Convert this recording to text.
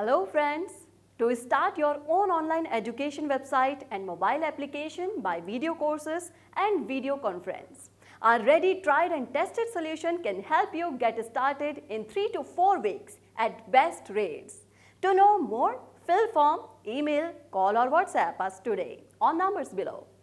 Hello friends! To start your own online education website and mobile application by video courses and video conference. Our ready, tried and tested solution can help you get started in 3 to 4 weeks at best rates. To know more, fill form, email, call or WhatsApp us today on numbers below.